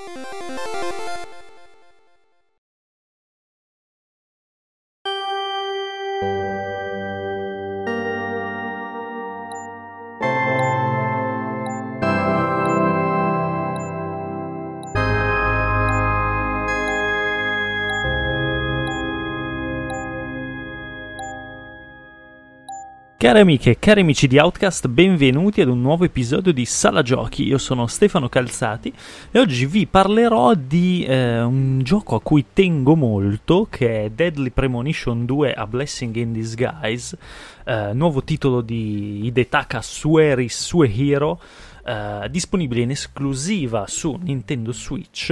Thank you. Cari amiche e cari amici di Outcast, benvenuti ad un nuovo episodio di Sala Giochi. Io sono Stefano Calzati e oggi vi parlerò di eh, un gioco a cui tengo molto, che è Deadly Premonition 2 A Blessing in Disguise, eh, nuovo titolo di Hidetaka Sueri Suehiro, eh, disponibile in esclusiva su Nintendo Switch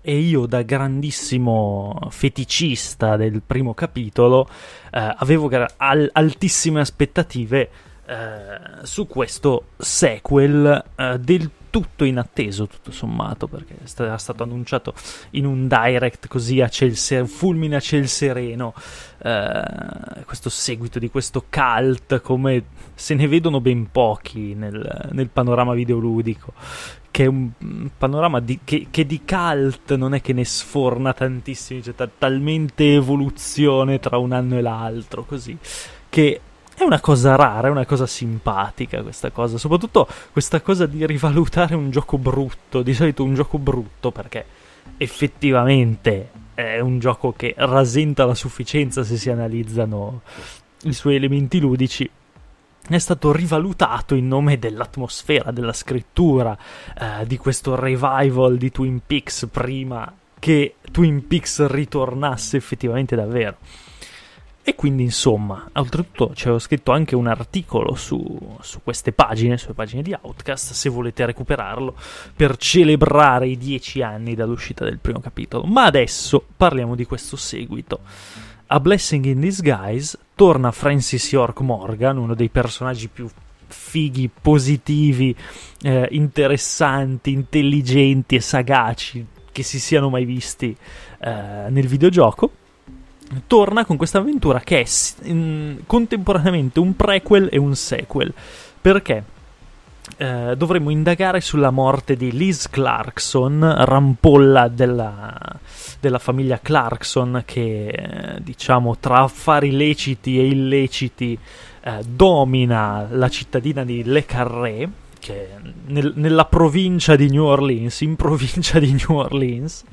e io da grandissimo feticista del primo capitolo eh, avevo gra- al- altissime aspettative eh, su questo sequel eh, del tutto inatteso, tutto sommato, perché era stato annunciato in un direct così a ciel sereno, fulmine a ciel sereno. Eh, questo seguito di questo cult, come se ne vedono ben pochi nel, nel panorama videoludico, che è un panorama di, che, che, di cult non è che ne sforna tantissimi, c'è cioè, t- talmente evoluzione tra un anno e l'altro, così, che è una cosa rara, è una cosa simpatica questa cosa, soprattutto questa cosa di rivalutare un gioco brutto, di solito un gioco brutto perché effettivamente è un gioco che rasenta la sufficienza se si analizzano i suoi elementi ludici, è stato rivalutato in nome dell'atmosfera, della scrittura, eh, di questo revival di Twin Peaks prima che Twin Peaks ritornasse effettivamente davvero. E quindi, insomma, oltretutto ci avevo scritto anche un articolo su, su, queste pagine, sulle pagine di Outcast, se volete recuperarlo, per celebrare i dieci anni dall'uscita del primo capitolo. Ma adesso parliamo di questo seguito. A Blessing in Disguise torna Francis York Morgan, uno dei personaggi più fighi, positivi, eh, interessanti, intelligenti e sagaci che si siano mai visti eh, nel videogioco torna con questa avventura che è in, contemporaneamente un prequel e un sequel. Perché? Eh, dovremo indagare sulla morte di Liz Clarkson, rampolla della, della famiglia Clarkson che, eh, diciamo, tra affari leciti e illeciti eh, domina la cittadina di Le Carré, che nel, nella provincia di New Orleans, in provincia di New Orleans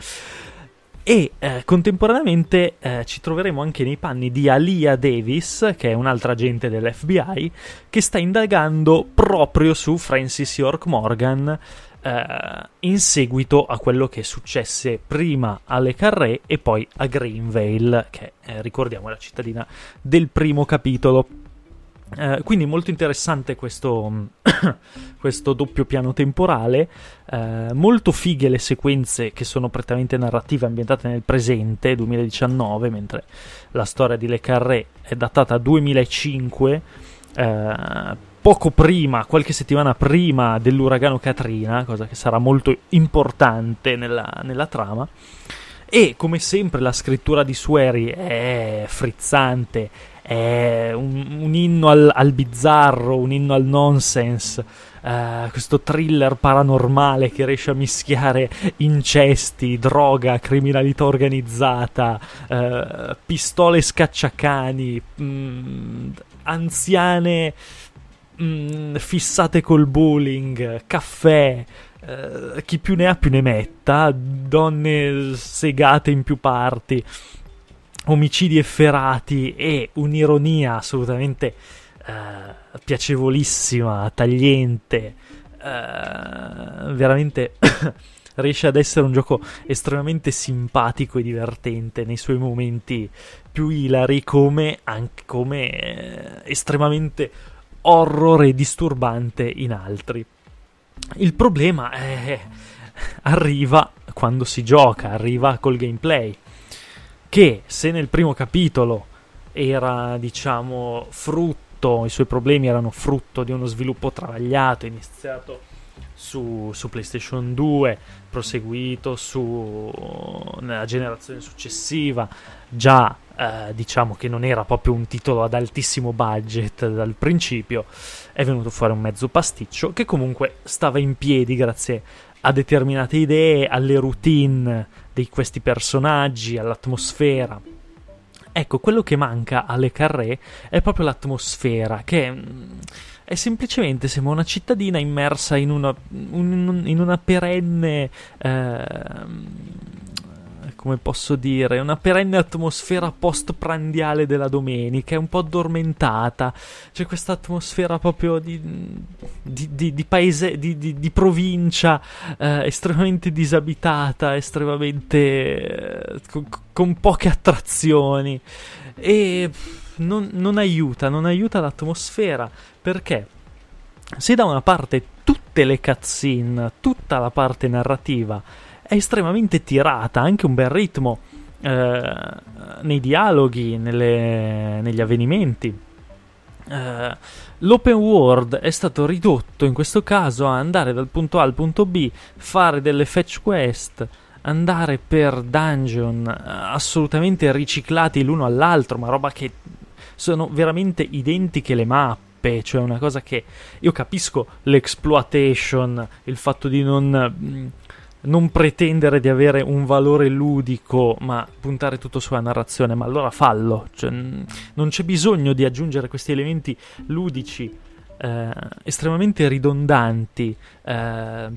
e eh, contemporaneamente eh, ci troveremo anche nei panni di Alia Davis, che è un'altra agente dell'FBI, che sta indagando proprio su Francis York Morgan eh, in seguito a quello che successe prima alle Carré e poi a Greenvale, che eh, ricordiamo è la cittadina del primo capitolo. Eh, quindi molto interessante questo, questo doppio piano temporale, uh, molto fighe le sequenze che sono prettamente narrative ambientate nel presente, 2019, mentre la storia di Le Carré è datata 2005, uh, eh, poco prima, qualche settimana prima dell'uragano Katrina, cosa che sarà molto importante nella, nella trama. E come sempre la scrittura di Sueri è frizzante, è un, un inno al, al, bizzarro, un inno al nonsense, uh, questo thriller paranormale che riesce a mischiare incesti, droga, criminalità organizzata, uh, pistole scacciacani, mh, mm, anziane mh, mm, fissate col bullying, caffè, uh, chi più ne ha più ne metta, donne segate in più parti omicidi efferati e un'ironia assolutamente eh, piacevolissima, tagliente, eh, veramente riesce ad essere un gioco estremamente simpatico e divertente nei suoi momenti più ilari come, anche, come eh, estremamente horror e disturbante in altri. Il problema è, eh, arriva quando si gioca, arriva col gameplay che se nel primo capitolo era, diciamo, frutto, i suoi problemi erano frutto di uno sviluppo travagliato iniziato su, su PlayStation 2, proseguito su, nella generazione successiva, già eh, diciamo che non era proprio un titolo ad altissimo budget dal principio, è venuto fuori un mezzo pasticcio che comunque stava in piedi grazie a determinate idee, alle routine di questi personaggi, all'atmosfera. Ecco, quello che manca alle Carré è proprio l'atmosfera, che mm, è semplicemente sembra una cittadina immersa in una, in una perenne eh, come posso dire, una perenne atmosfera post-prandiale della domenica, è un po' addormentata, c'è questa atmosfera proprio di, di, di, di paese, di, provincia eh, estremamente disabitata, estremamente eh, con, con, poche attrazioni e non, non aiuta, non aiuta l'atmosfera perché se da una parte tutte le cutscene, tutta la parte narrativa è estremamente tirata, ha anche un bel ritmo eh, nei dialoghi, nelle, negli avvenimenti. Eh, l'open world è stato ridotto in questo caso a andare dal punto A al punto B, fare delle fetch quest, andare per dungeon eh, assolutamente riciclati l'uno all'altro, ma roba che sono veramente identiche le mappe cioè una cosa che io capisco l'exploitation, il fatto di non mm, non pretendere di avere un valore ludico, ma puntare tutto sulla narrazione, ma allora fallo. Cioè, non c'è bisogno di aggiungere questi elementi ludici eh, estremamente ridondanti, eh,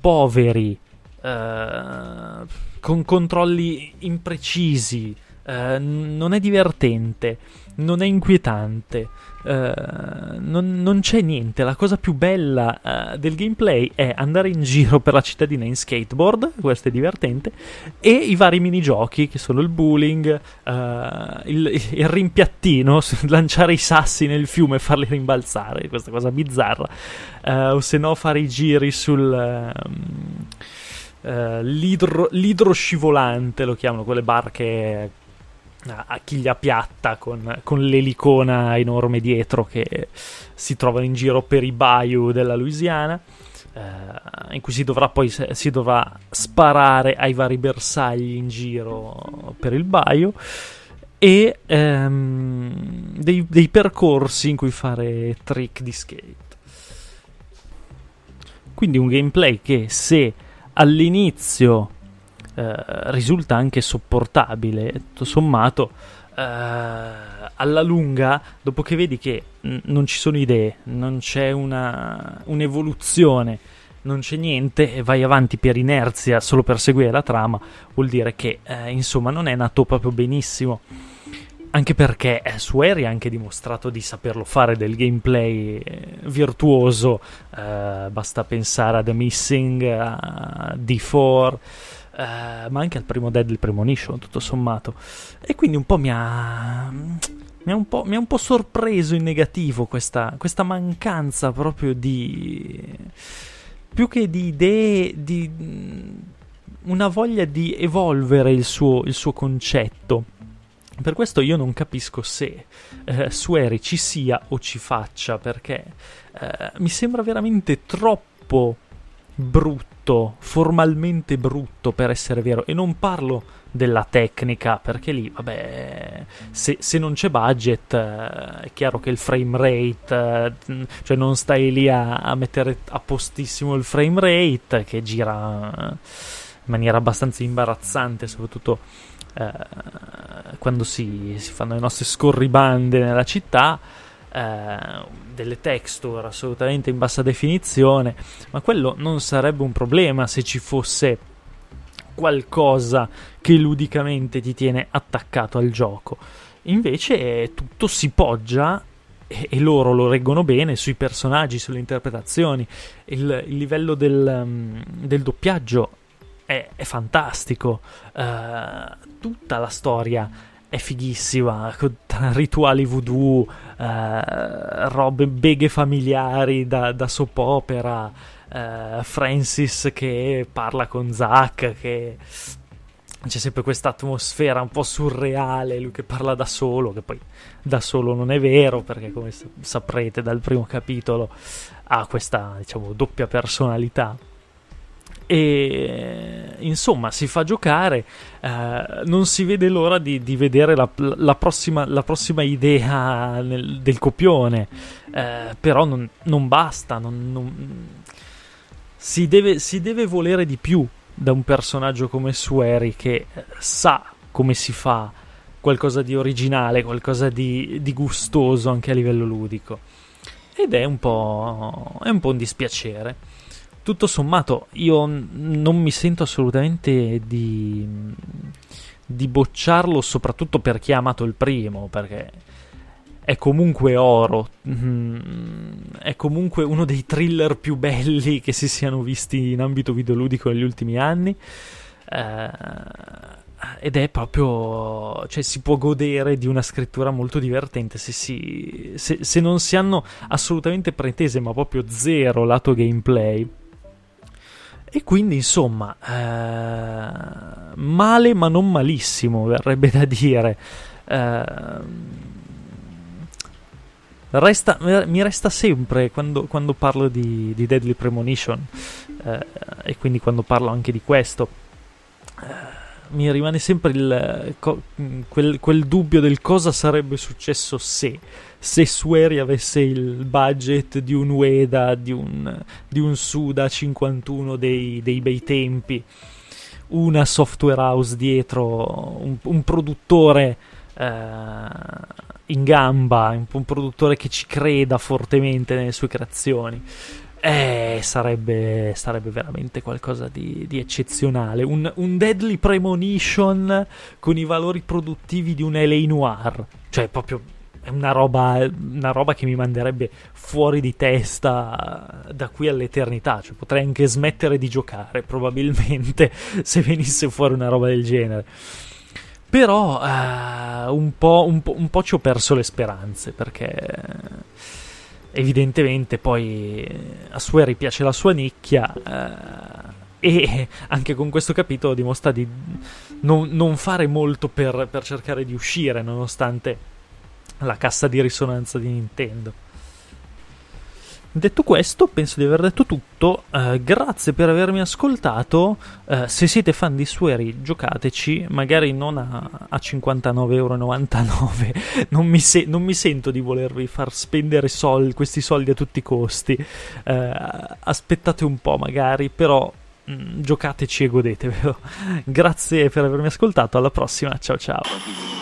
poveri, eh, con controlli imprecisi. Eh, non è divertente non è inquietante, eh, non, non, c'è niente. La cosa più bella eh, del gameplay è andare in giro per la cittadina in skateboard, questo è divertente, e i vari minigiochi che sono il bowling, eh, il, il, rimpiattino, lanciare i sassi nel fiume e farli rimbalzare, questa cosa bizzarra, eh, o se no fare i giri sul... Uh, l'idro, l'idroscivolante lo chiamano quelle barche a chiglia piatta con, con, l'elicona enorme dietro che si trova in giro per i bayou della Louisiana eh, in cui si dovrà poi si dovrà sparare ai vari bersagli in giro per il bayou e ehm, dei, dei percorsi in cui fare trick di skate quindi un gameplay che se all'inizio eh, risulta anche sopportabile, tutto sommato. Eh, alla lunga, dopo che vedi che n- non ci sono idee, non c'è una, un'evoluzione, non c'è niente e vai avanti per inerzia solo per seguire la trama, vuol dire che eh, insomma non è nato proprio benissimo. Anche perché eh, Sueri ha anche dimostrato di saperlo fare del gameplay eh, virtuoso, eh, basta pensare a The Missing, a D4 eh, ma anche al primo Dead, il primo Nishon, tutto sommato. E quindi un po' mi ha... Mi ha un po', mi ha un po sorpreso in negativo questa, questa mancanza proprio di... più che di idee, di... Mm, una voglia di evolvere il suo, il suo concetto. Per questo io non capisco se eh, Sueri ci sia o ci faccia, perché eh, mi sembra veramente troppo brutto brutto, formalmente brutto per essere vero, e non parlo della tecnica, perché lì, vabbè, se, se non c'è budget eh, è chiaro che il frame rate, eh, cioè non stai lì a, a, mettere a postissimo il frame rate che gira eh, in maniera abbastanza imbarazzante, soprattutto eh, quando si, si fanno le nostre scorribande nella città eh, delle texture assolutamente in bassa definizione, ma quello non sarebbe un problema se ci fosse qualcosa che ludicamente ti tiene attaccato al gioco. Invece eh, tutto si poggia e, e loro lo reggono bene sui personaggi, sulle interpretazioni. Il, il livello del, um, del, doppiaggio è, è fantastico. Uh, tutta la storia è fighissima, con rituali voodoo, eh, robe beghe familiari da, da soap opera, eh, Francis che parla con Zack, che c'è sempre questa atmosfera un po' surreale, lui che parla da solo, che poi da solo non è vero, perché come saprete dal primo capitolo ha questa, diciamo, doppia personalità e insomma si fa giocare, eh, non si vede l'ora di, di vedere la, la, prossima, la, prossima, idea nel, del copione, eh, però non, non basta, non, non... Si, deve, si, deve, volere di più da un personaggio come Sueri che eh, sa come si fa qualcosa di originale, qualcosa di, di gustoso anche a livello ludico. Ed è un po', è un, po un dispiacere tutto sommato io non mi sento assolutamente di, di, bocciarlo, soprattutto per chi ha amato il primo, perché è comunque oro, mm-hmm. è comunque uno dei thriller più belli che si siano visti in ambito videoludico negli ultimi anni. Eh, ed è proprio, cioè si può godere di una scrittura molto divertente se, si, se, se non si hanno assolutamente pretese, ma proprio zero lato gameplay e quindi insomma, eh, male ma non malissimo, verrebbe da dire. Eh, resta, mi resta sempre quando, quando parlo di, di, Deadly Premonition eh, e quindi quando parlo anche di questo. Eh, mi rimane sempre il, co- quel, quel, dubbio del cosa sarebbe successo se, se Sueri avesse il budget di un Ueda, di un, di un Suda 51 dei, dei, bei tempi, una software house dietro, un, un produttore eh, in gamba, un, un produttore che ci creda fortemente nelle sue creazioni. Eh, sarebbe, sarebbe veramente qualcosa di, di eccezionale. Un, un, Deadly Premonition con i valori produttivi di un LA Noir. Cioè, proprio una roba, una roba che mi manderebbe fuori di testa da qui all'eternità. Cioè, potrei anche smettere di giocare, probabilmente, se venisse fuori una roba del genere. Però, uh, un, po', un, po', un po' ci ho perso le speranze perché evidentemente poi eh, a Sueri piace la sua nicchia eh, e anche con questo capitolo dimostra di non, non fare molto per, per cercare di uscire nonostante la cassa di risonanza di Nintendo. Detto questo, penso di aver detto tutto. Uh, grazie per avermi ascoltato. Uh, se siete fan di Sueri, giocateci, magari non a, a 59,99€. Non mi, se- non mi, sento di volervi far spendere sol- questi soldi a tutti i costi. Uh, aspettate un po', magari, però mh, mm, giocateci e godetevelo. grazie per avermi ascoltato. Alla prossima, ciao ciao.